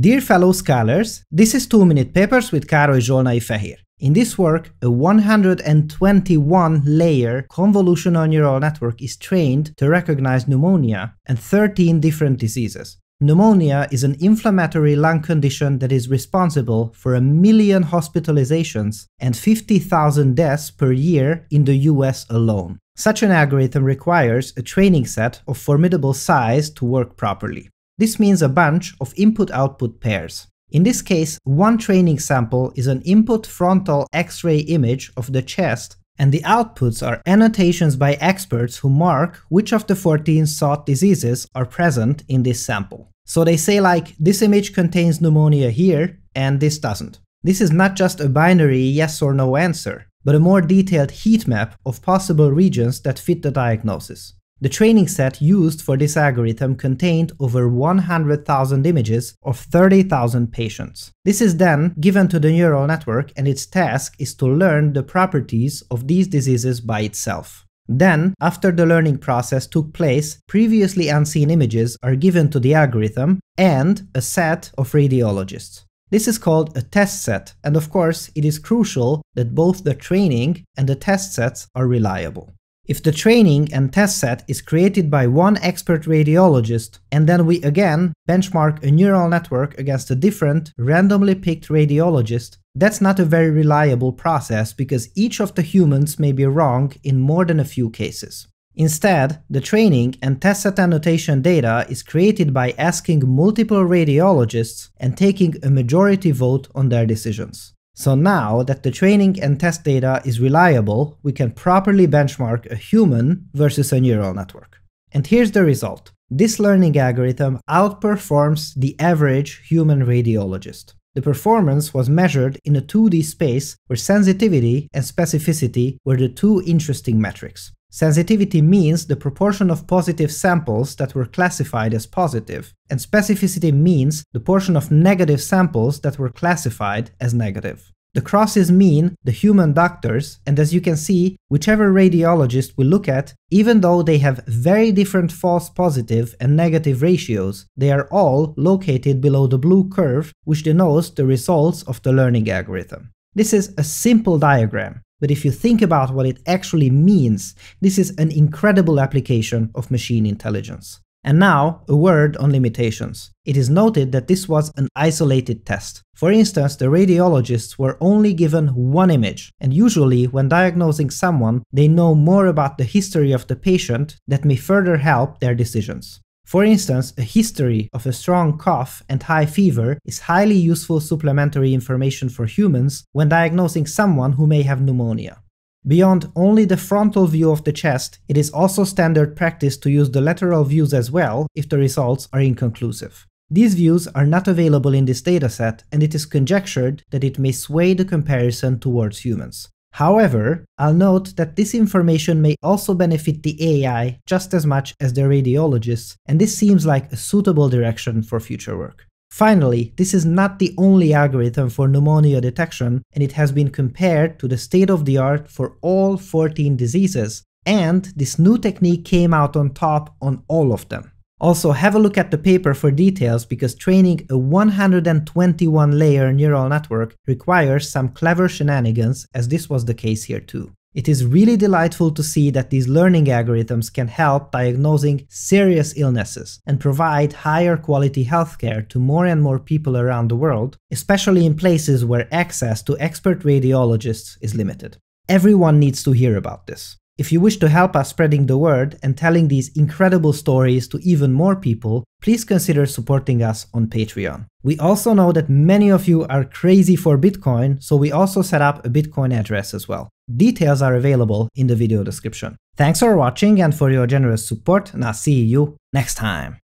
Dear fellow scholars, this is 2 Minute Papers with Károly Zsolnai Fehér. In this work, a 121-layer convolutional neural network is trained to recognize pneumonia and 13 different diseases. Pneumonia is an inflammatory lung condition that is responsible for a million hospitalizations and 50,000 deaths per year in the US alone. Such an algorithm requires a training set of formidable size to work properly. This means a bunch of input-output pairs. In this case, one training sample is an input frontal X-ray image of the chest, and the outputs are annotations by experts who mark which of the 14 sought diseases are present in this sample. So they say like, this image contains pneumonia here, and this doesn't. This is not just a binary yes or no answer, but a more detailed heat map of possible regions that fit the diagnosis. The training set used for this algorithm contained over 100,000 images of 30,000 patients. This is then given to the neural network and its task is to learn the properties of these diseases by itself. Then, after the learning process took place, previously unseen images are given to the algorithm and a set of radiologists. This is called a test set, and of course, it is crucial that both the training and the test sets are reliable. If the training and test set is created by one expert radiologist, and then we again benchmark a neural network against a different, randomly picked radiologist, that's not a very reliable process because each of the humans may be wrong in more than a few cases. Instead, the training and test set annotation data is created by asking multiple radiologists and taking a majority vote on their decisions. So now that the training and test data is reliable, we can properly benchmark a human versus a neural network. And here's the result. This learning algorithm outperforms the average human radiologist. The performance was measured in a 2D space where sensitivity and specificity were the two interesting metrics. Sensitivity means the proportion of positive samples that were classified as positive, and specificity means the portion of negative samples that were classified as negative. The crosses mean the human doctors, and as you can see, whichever radiologist we look at, even though they have very different false positive and negative ratios, they are all located below the blue curve, which denotes the results of the learning algorithm. This is a simple diagram, but if you think about what it actually means, this is an incredible application of machine intelligence. And now, a word on limitations. It is noted that this was an isolated test. For instance, the radiologists were only given one image, and usually when diagnosing someone, they know more about the history of the patient that may further help their decisions. For instance, a history of a strong cough and high fever is highly useful supplementary information for humans when diagnosing someone who may have pneumonia. Beyond only the frontal view of the chest, it is also standard practice to use the lateral views as well if the results are inconclusive. These views are not available in this dataset, and it is conjectured that it may sway the comparison towards humans. However, I'll note that this information may also benefit the AI just as much as the radiologists, and this seems like a suitable direction for future work. Finally, this is not the only algorithm for pneumonia detection, and it has been compared to the state-of-the-art for all 14 diseases, and this new technique came out on top on all of them. Also have a look at the paper for details because training a 121 layer neural network requires some clever shenanigans as this was the case here too. It is really delightful to see that these learning algorithms can help diagnosing serious illnesses and provide higher quality healthcare to more and more people around the world, especially in places where access to expert radiologists is limited. Everyone needs to hear about this. If you wish to help us spreading the word and telling these incredible stories to even more people, please consider supporting us on Patreon. We also know that many of you are crazy for Bitcoin, so we also set up a Bitcoin address as well. Details are available in the video description. Thanks for watching and for your generous support, and I'll see you next time.